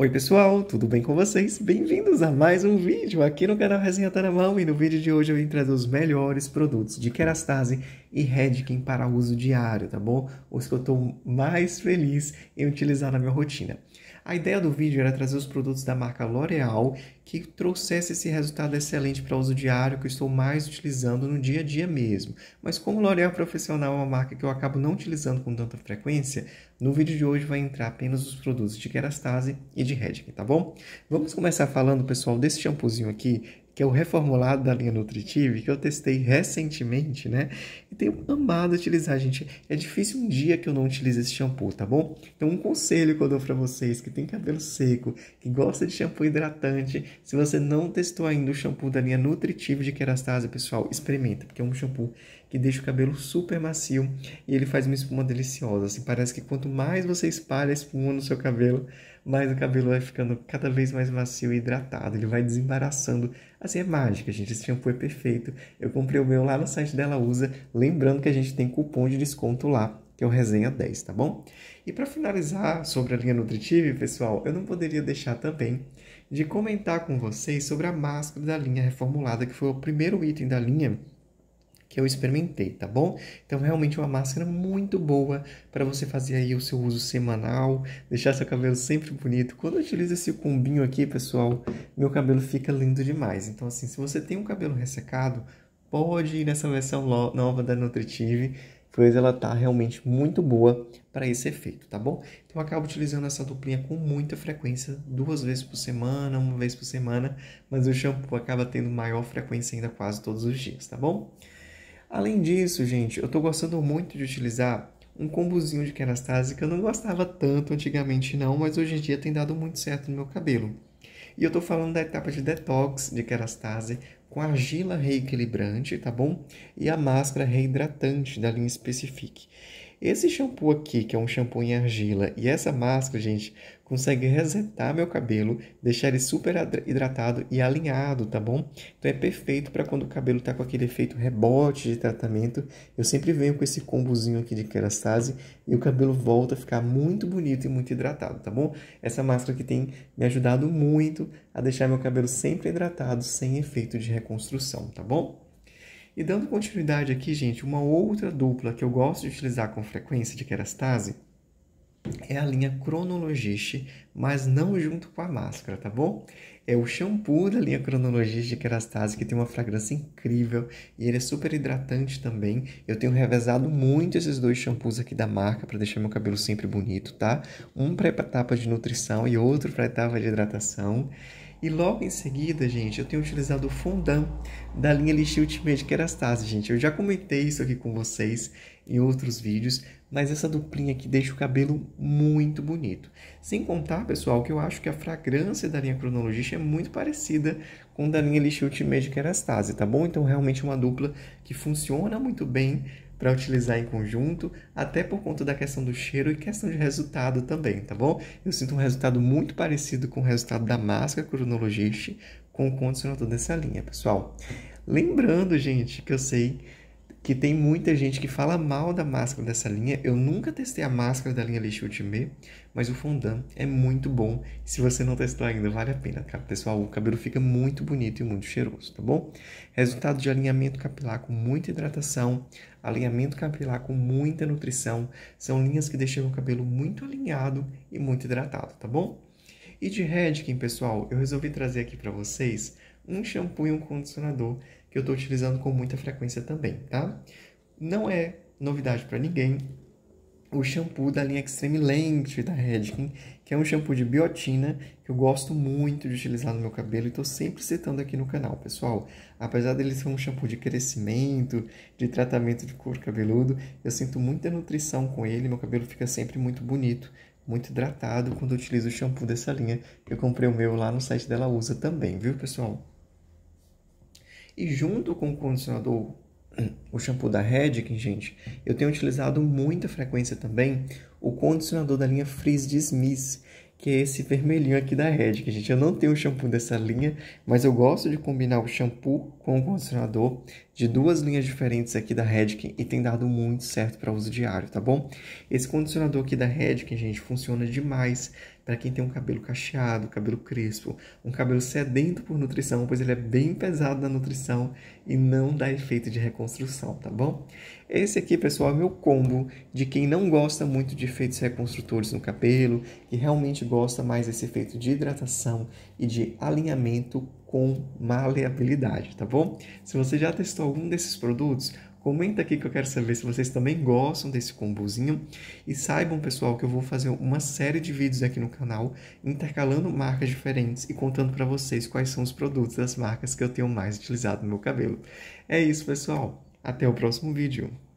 Oi pessoal, tudo bem com vocês? Bem-vindos a mais um vídeo aqui no canal Resenha tá Mão e no vídeo de hoje eu vim trazer os melhores produtos de Kerastase e Redken para uso diário, tá bom? Os que eu estou mais feliz em utilizar na minha rotina. A ideia do vídeo era trazer os produtos da marca L'Oreal que trouxesse esse resultado excelente para uso diário que eu estou mais utilizando no dia a dia mesmo. Mas como L'Oréal Profissional é uma marca que eu acabo não utilizando com tanta frequência, no vídeo de hoje vai entrar apenas os produtos de Kerastase e de Redken, tá bom? Vamos começar falando, pessoal, desse shampoozinho aqui, que é o reformulado da linha Nutritive, que eu testei recentemente, né? E tenho amado utilizar, gente. É difícil um dia que eu não utilize esse shampoo, tá bom? Então, um conselho que eu dou para vocês que tem cabelo seco, que gosta de shampoo hidratante, se você não testou ainda o shampoo da linha Nutritivo de Kerastase, pessoal, experimenta, porque é um shampoo que deixa o cabelo super macio e ele faz uma espuma deliciosa. Assim, parece que quanto mais você espalha a espuma no seu cabelo, mais o cabelo vai ficando cada vez mais macio e hidratado. Ele vai desembaraçando. Assim, é mágica, gente. Esse shampoo é perfeito. Eu comprei o meu lá no site dela Usa. Lembrando que a gente tem cupom de desconto lá que é o Resenha 10, tá bom? E para finalizar sobre a linha Nutritive, pessoal, eu não poderia deixar também de comentar com vocês sobre a máscara da linha reformulada, que foi o primeiro item da linha que eu experimentei, tá bom? Então, realmente é uma máscara muito boa para você fazer aí o seu uso semanal, deixar seu cabelo sempre bonito. Quando eu utilizo esse combinho aqui, pessoal, meu cabelo fica lindo demais. Então, assim, se você tem um cabelo ressecado, pode ir nessa versão nova da Nutritive pois ela tá realmente muito boa para esse efeito, tá bom? Então eu acabo utilizando essa duplinha com muita frequência, duas vezes por semana, uma vez por semana, mas o shampoo acaba tendo maior frequência ainda quase todos os dias, tá bom? Além disso, gente, eu tô gostando muito de utilizar um combozinho de kerastase que eu não gostava tanto antigamente não, mas hoje em dia tem dado muito certo no meu cabelo. E eu tô falando da etapa de detox de kerastase, com argila reequilibrante, tá bom? E a máscara reidratante da linha Specific. Esse shampoo aqui, que é um shampoo em argila, e essa máscara, gente, consegue resetar meu cabelo, deixar ele super hidratado e alinhado, tá bom? Então é perfeito para quando o cabelo tá com aquele efeito rebote de tratamento. Eu sempre venho com esse combozinho aqui de kerastase e o cabelo volta a ficar muito bonito e muito hidratado, tá bom? Essa máscara que tem me ajudado muito a deixar meu cabelo sempre hidratado, sem efeito de reconstrução, tá bom? E dando continuidade aqui, gente, uma outra dupla que eu gosto de utilizar com frequência de kerastase é a linha Cronologiste, mas não junto com a máscara, tá bom? É o shampoo da linha Cronologiste de Kerastase, que tem uma fragrância incrível e ele é super hidratante também. Eu tenho revezado muito esses dois shampoos aqui da marca para deixar meu cabelo sempre bonito, tá? Um para etapa de nutrição e outro para etapa de hidratação. E logo em seguida, gente, eu tenho utilizado o Fondant da linha Elixir Ultimate Kerastase, é gente. Eu já comentei isso aqui com vocês em outros vídeos, mas essa duplinha aqui deixa o cabelo muito bonito. Sem contar, pessoal, que eu acho que a fragrância da linha Cronologista é muito parecida com a da linha Elixir Ultimate Kerastase, é tá bom? Então, realmente é uma dupla que funciona muito bem para utilizar em conjunto, até por conta da questão do cheiro e questão de resultado também, tá bom? Eu sinto um resultado muito parecido com o resultado da máscara Cronologist com o condicionador dessa linha, pessoal. Lembrando, gente, que eu sei que tem muita gente que fala mal da máscara dessa linha. Eu nunca testei a máscara da linha Lixo Ultimate, mas o fondant é muito bom. Se você não testou ainda, vale a pena, tá? Pessoal, o cabelo fica muito bonito e muito cheiroso, tá bom? Resultado de alinhamento capilar com muita hidratação, alinhamento capilar com muita nutrição. São linhas que deixam o cabelo muito alinhado e muito hidratado, tá bom? E de Redken, pessoal, eu resolvi trazer aqui para vocês um shampoo e um condicionador que eu estou utilizando com muita frequência também, tá? Não é novidade para ninguém o shampoo da linha Extreme Length da Redken, que é um shampoo de biotina que eu gosto muito de utilizar no meu cabelo e estou sempre citando aqui no canal, pessoal. Apesar dele ser um shampoo de crescimento, de tratamento de couro cabeludo, eu sinto muita nutrição com ele, meu cabelo fica sempre muito bonito, muito hidratado quando eu utilizo o shampoo dessa linha. Eu comprei o meu lá no site dela Usa também, viu, pessoal? E junto com o condicionador, o shampoo da Redick, gente, eu tenho utilizado muita frequência também o condicionador da linha Frizz de Smith, que é esse vermelhinho aqui da Redick, gente. Eu não tenho shampoo dessa linha, mas eu gosto de combinar o shampoo com o condicionador de duas linhas diferentes aqui da Redken e tem dado muito certo para uso diário, tá bom? Esse condicionador aqui da Redken, gente, funciona demais para quem tem um cabelo cacheado, cabelo crespo, um cabelo sedento por nutrição, pois ele é bem pesado na nutrição e não dá efeito de reconstrução, tá bom? Esse aqui, pessoal, é meu combo de quem não gosta muito de efeitos reconstrutores no cabelo, e realmente gosta mais desse efeito de hidratação e de alinhamento com maleabilidade, tá bom? Se você já testou algum desses produtos, comenta aqui que eu quero saber se vocês também gostam desse combozinho e saibam, pessoal, que eu vou fazer uma série de vídeos aqui no canal intercalando marcas diferentes e contando para vocês quais são os produtos das marcas que eu tenho mais utilizado no meu cabelo. É isso, pessoal. Até o próximo vídeo.